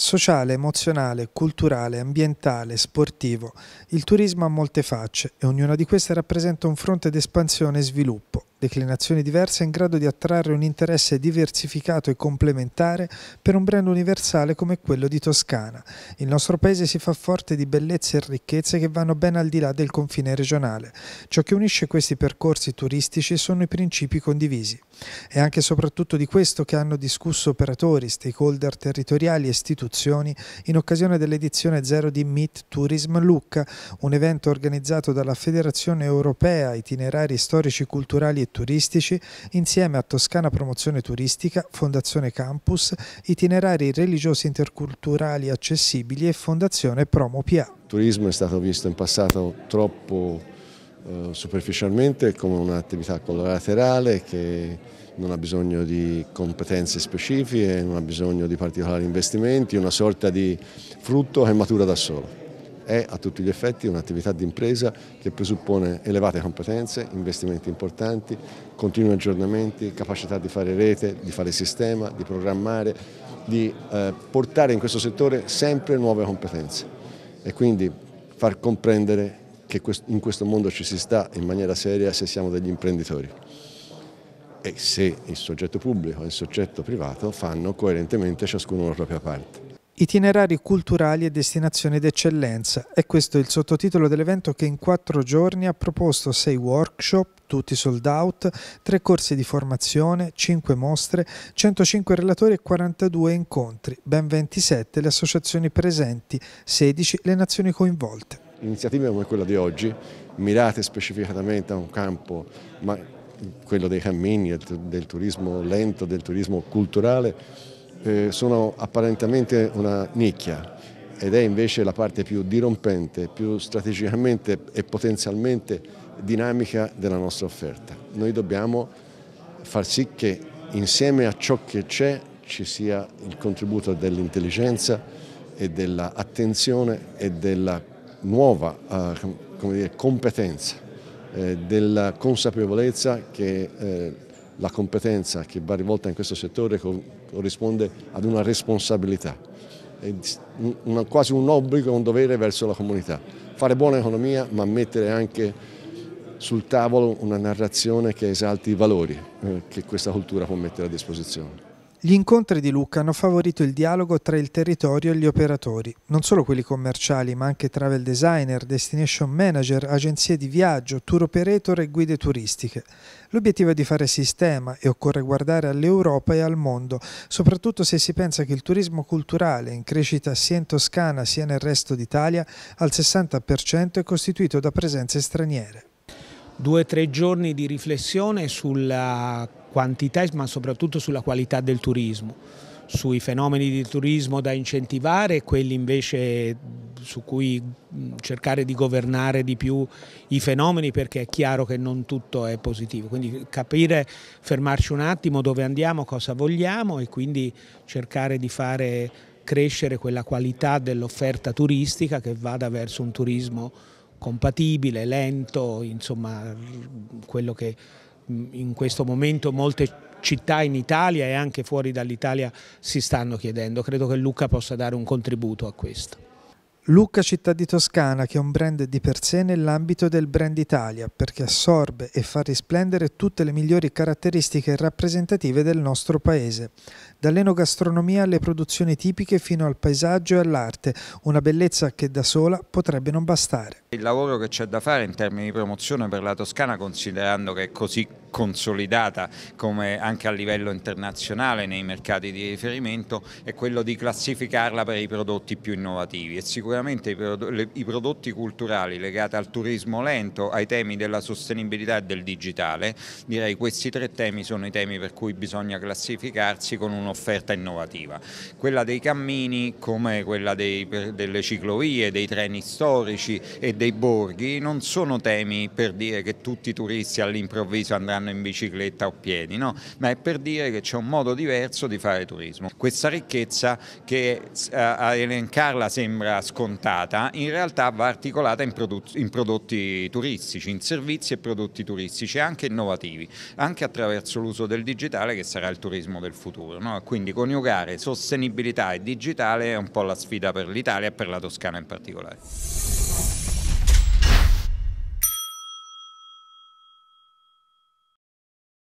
Sociale, emozionale, culturale, ambientale, sportivo, il turismo ha molte facce e ognuna di queste rappresenta un fronte d'espansione e sviluppo, declinazioni diverse in grado di attrarre un interesse diversificato e complementare per un brand universale come quello di Toscana. Il nostro paese si fa forte di bellezze e ricchezze che vanno ben al di là del confine regionale. Ciò che unisce questi percorsi turistici sono i principi condivisi. È anche e soprattutto di questo che hanno discusso operatori, stakeholder territoriali e istituzioni istituzioni in occasione dell'edizione zero di Meet Tourism Lucca, un evento organizzato dalla Federazione Europea Itinerari Storici, Culturali e Turistici insieme a Toscana Promozione Turistica, Fondazione Campus, Itinerari Religiosi Interculturali Accessibili e Fondazione Promo PA. Il turismo è stato visto in passato troppo eh, superficialmente come un'attività collaterale che non ha bisogno di competenze specifiche, non ha bisogno di particolari investimenti, una sorta di frutto che matura da solo. È a tutti gli effetti un'attività di impresa che presuppone elevate competenze, investimenti importanti, continui aggiornamenti, capacità di fare rete, di fare sistema, di programmare, di eh, portare in questo settore sempre nuove competenze e quindi far comprendere che in questo mondo ci si sta in maniera seria se siamo degli imprenditori e se il soggetto pubblico e il soggetto privato fanno coerentemente ciascuno la propria parte. Itinerari culturali e destinazioni d'eccellenza. È questo il sottotitolo dell'evento che in quattro giorni ha proposto sei workshop, tutti sold out, tre corsi di formazione, cinque mostre, 105 relatori e 42 incontri, ben 27 le associazioni presenti, 16 le nazioni coinvolte iniziative come quella di oggi, mirate specificatamente a un campo, ma quello dei cammini, del turismo lento, del turismo culturale, eh, sono apparentemente una nicchia ed è invece la parte più dirompente, più strategicamente e potenzialmente dinamica della nostra offerta. Noi dobbiamo far sì che insieme a ciò che c'è ci sia il contributo dell'intelligenza e dell'attenzione e della nuova eh, dire, competenza, eh, della consapevolezza che eh, la competenza che va rivolta in questo settore corrisponde ad una responsabilità, una, quasi un obbligo, un dovere verso la comunità. Fare buona economia ma mettere anche sul tavolo una narrazione che esalti i valori eh, che questa cultura può mettere a disposizione. Gli incontri di Lucca hanno favorito il dialogo tra il territorio e gli operatori, non solo quelli commerciali, ma anche travel designer, destination manager, agenzie di viaggio, tour operator e guide turistiche. L'obiettivo è di fare sistema e occorre guardare all'Europa e al mondo, soprattutto se si pensa che il turismo culturale, in crescita sia in Toscana sia nel resto d'Italia, al 60% è costituito da presenze straniere. Due o tre giorni di riflessione sulla quantità ma soprattutto sulla qualità del turismo, sui fenomeni di turismo da incentivare e quelli invece su cui cercare di governare di più i fenomeni perché è chiaro che non tutto è positivo, quindi capire, fermarci un attimo dove andiamo, cosa vogliamo e quindi cercare di fare crescere quella qualità dell'offerta turistica che vada verso un turismo compatibile, lento, insomma quello che in questo momento molte città in Italia e anche fuori dall'Italia si stanno chiedendo. Credo che Lucca possa dare un contributo a questo. Lucca Città di Toscana, che è un brand di per sé nell'ambito del brand Italia, perché assorbe e fa risplendere tutte le migliori caratteristiche rappresentative del nostro paese. Dall'enogastronomia alle produzioni tipiche fino al paesaggio e all'arte, una bellezza che da sola potrebbe non bastare. Il lavoro che c'è da fare in termini di promozione per la Toscana, considerando che è così consolidata come anche a livello internazionale nei mercati di riferimento, è quello di classificarla per i prodotti più innovativi e sicuramente i prodotti culturali legati al turismo lento, ai temi della sostenibilità e del digitale, direi questi tre temi sono i temi per cui bisogna classificarsi con un'offerta innovativa. Quella dei cammini come quella dei, delle ciclovie, dei treni storici e dei borghi non sono temi per dire che tutti i turisti all'improvviso andranno in bicicletta o piedi, no? ma è per dire che c'è un modo diverso di fare turismo. Questa ricchezza che eh, a elencarla sembra scontata, in realtà va articolata in, prodotti, in prodotti turistici, in servizi e prodotti turistici, anche innovativi, anche attraverso l'uso del digitale che sarà il turismo del futuro. No? Quindi coniugare sostenibilità e digitale è un po' la sfida per l'Italia e per la Toscana in particolare.